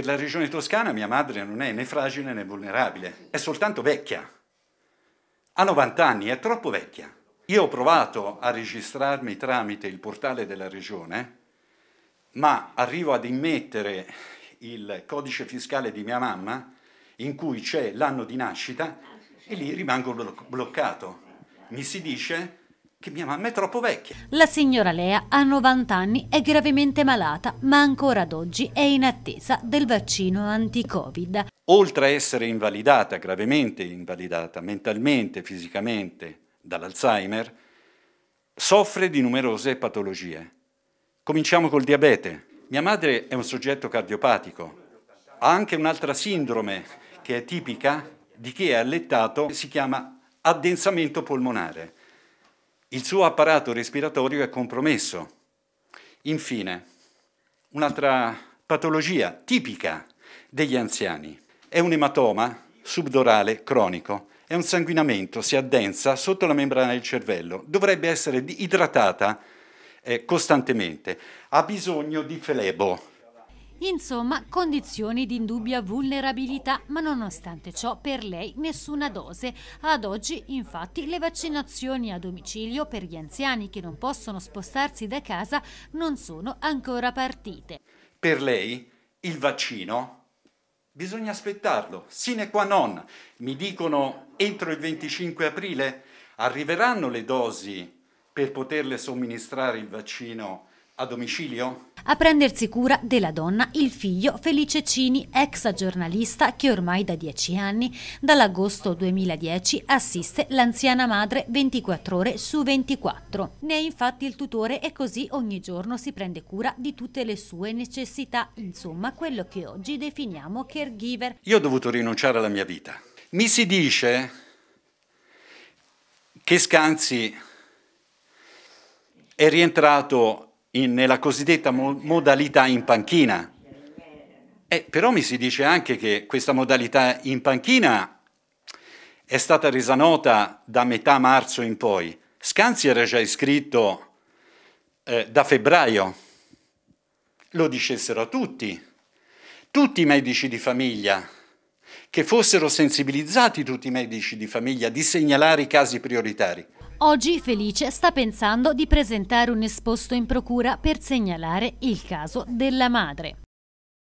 Per la regione toscana mia madre non è né fragile né vulnerabile, è soltanto vecchia. Ha 90 anni, è troppo vecchia. Io ho provato a registrarmi tramite il portale della regione, ma arrivo ad immettere il codice fiscale di mia mamma in cui c'è l'anno di nascita e lì rimango bloccato. Mi si dice che mia mamma è troppo vecchia. La signora Lea ha 90 anni, è gravemente malata, ma ancora ad oggi è in attesa del vaccino anti-Covid. Oltre a essere invalidata, gravemente invalidata, mentalmente, fisicamente, dall'Alzheimer, soffre di numerose patologie. Cominciamo col diabete. Mia madre è un soggetto cardiopatico, ha anche un'altra sindrome che è tipica di chi è allettato, si chiama addensamento polmonare il suo apparato respiratorio è compromesso. Infine, un'altra patologia tipica degli anziani è un ematoma subdorale cronico, è un sanguinamento, si addensa sotto la membrana del cervello, dovrebbe essere idratata eh, costantemente, ha bisogno di felebo, Insomma, condizioni di indubbia vulnerabilità, ma nonostante ciò per lei nessuna dose. Ad oggi, infatti, le vaccinazioni a domicilio per gli anziani che non possono spostarsi da casa non sono ancora partite. Per lei il vaccino bisogna aspettarlo, sine qua non. Mi dicono entro il 25 aprile arriveranno le dosi per poterle somministrare il vaccino a domicilio? A prendersi cura della donna il figlio Felice Cini, ex giornalista che ormai da dieci anni, dall'agosto 2010, assiste l'anziana madre 24 ore su 24. Ne è infatti il tutore e così ogni giorno si prende cura di tutte le sue necessità, insomma quello che oggi definiamo caregiver. Io ho dovuto rinunciare alla mia vita. Mi si dice che Scanzi è rientrato in, nella cosiddetta mo- modalità in panchina. Eh, però mi si dice anche che questa modalità in panchina è stata resa nota da metà marzo in poi. Scanzi era già iscritto eh, da febbraio, lo dicessero tutti, tutti i medici di famiglia, che fossero sensibilizzati tutti i medici di famiglia di segnalare i casi prioritari. Oggi Felice sta pensando di presentare un esposto in procura per segnalare il caso della madre.